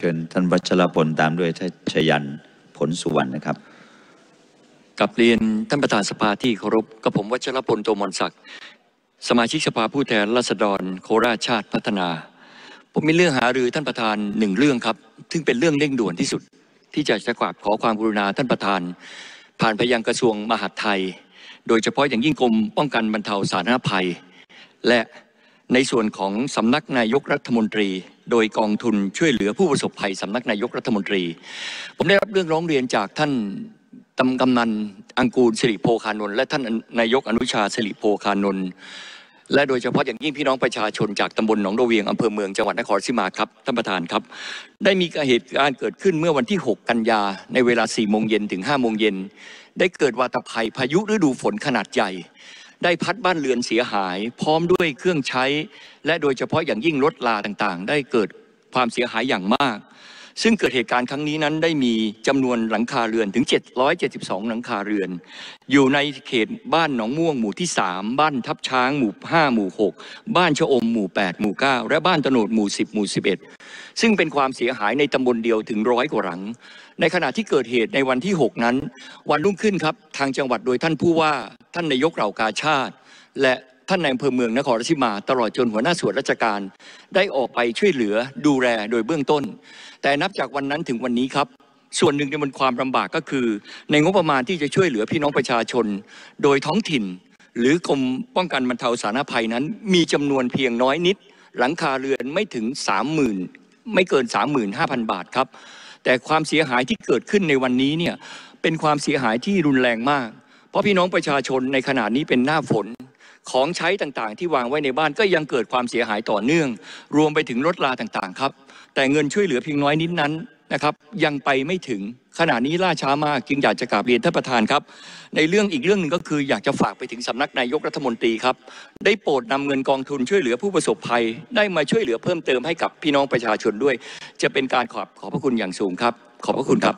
เชิญท่านวัชรพลตามด้วยท่านชยันผลสุวรรณนะครับกับเรียนท่านประธานสภาที่เคารพกับผมวัชรพลโตมนศักดิ์สมาชิกสภาผู้แทนราษฎร โคราชชาติพัฒนา ผมมีเรื่องหารือท่านประธานหนึ่งเรื่องครับซึ่งเป็นเรื่องเร่งด่วนที่สุด ที่จะจะกราบขอความกรุณาท่านประธานผ่านไปยังกระทรวงมหาดไทย โดยเฉพาะอย่างยิ่งกรมป้องกันบรรเทาสาธารณภัยและในส่วนของสำนักนายกรัฐมนตรี โดยกองทุนช่วยเหลือผู้ประสบภัยสำนักนายกรัฐมนตรี ผมได้รับเรื่องร้องเรียนจากท่านตำกำนันอังกูลสิริโพคานนท์และท่านนายกอนุชาสิริโพคานนท์และโดยเฉพาะอย่างยิ่งพี่น้องประชาชนจากตำบลหนองโดเวียงอำเภอเมืองจังหวัดนครศรีมาครับท่านประธานครับ ได้มีเหตุการณ์เกิดขึ้นเมื่อวันที่6กันยา ในเวลา4โมงเย็นถึง5โมงเย็นได้เกิดวาตภัยพายุฤดูฝนขนาดใหญ่ได้พัดบ้านเรือนเสียหายพร้อมด้วยเครื่องใช้ และโดยเฉพาะอย่างยิ่งรถลาต่างๆ ได้เกิดความเสียหายอย่างมากซึ่งเกิดเหตุการณ์ครั้งนี้นั้นได้มีจำนวนหลังคาเรือนถึง 772 หลังคาเรือน อยู่ในเขตบ้านหนองม่วงหมู่ที่ 3 บ้านทับช้างหมู่5หมู่ 6 บ้านชะอมหมู่ 8 หมู่ 9 และบ้านตโนดหมู่ 10 หมู่ 11 ซึ่งเป็นความเสียหายในตำบลเดียวถึงร้อยกว่าหลัง ในขณะที่เกิดเหตุในวันที่ 6 นั้น วันรุ่งขึ้นครับทางจังหวัดโดยท่านผู้ว่าท่านนายกเหล่ากาชาติและท่านในอำเภอเมืองนครราชสีมาตลอดจนหัวหน้าส่วนราชการได้ออกไปช่วยเหลือดูแลโดยเบื้องต้น แต่นับจากวันนั้นถึงวันนี้ครับ ส่วนหนึ่งในันความลำบากก็คือ ในงบประมาณที่จะช่วยเหลือพี่น้องประชาชน โดยท้องถิ่น หรือกรมป้องกันบรรเทาสาธารณภัยนั้น มีจำนวนเพียงน้อยนิด หลังคาเรือนไม่ถึง 30,000 ไม่เกิน 35,000 บาทครับ แต่ความเสียหายที่เกิดขึ้นในวันนี้เนี่ยเป็นความเสียหายที่รุนแรงมาก เพราะพี่น้องประชาชนในขณะนี้เป็นหน้าฝนของใช้ต่างๆ ที่วางไว้ในบ้านก็ยังเกิดความเสียหายต่อเนื่อง รวมไปถึง รถลาต่างๆ ครับ แต่เงินช่วยเหลือเพียงน้อยนิดนั้นนะครับ ยังไปไม่ถึงขณะนี้ล่าช้ามากจึงอยากจะกราบเรียนท่านประธานครับ ในเรื่องอีกเรื่องหนึ่งก็คืออยากจะฝากไปถึงสำนักนายกรัฐมนตรีครับ ได้โปรดนำเงินกองทุนช่วยเหลือผู้ประสบภัย ได้มาช่วยเหลือเพิ่มเติมให้กับพี่น้องประชาชนด้วย จะเป็นการขอบขอบพระคุณอย่างสูงครับ ขอบพระคุณครับ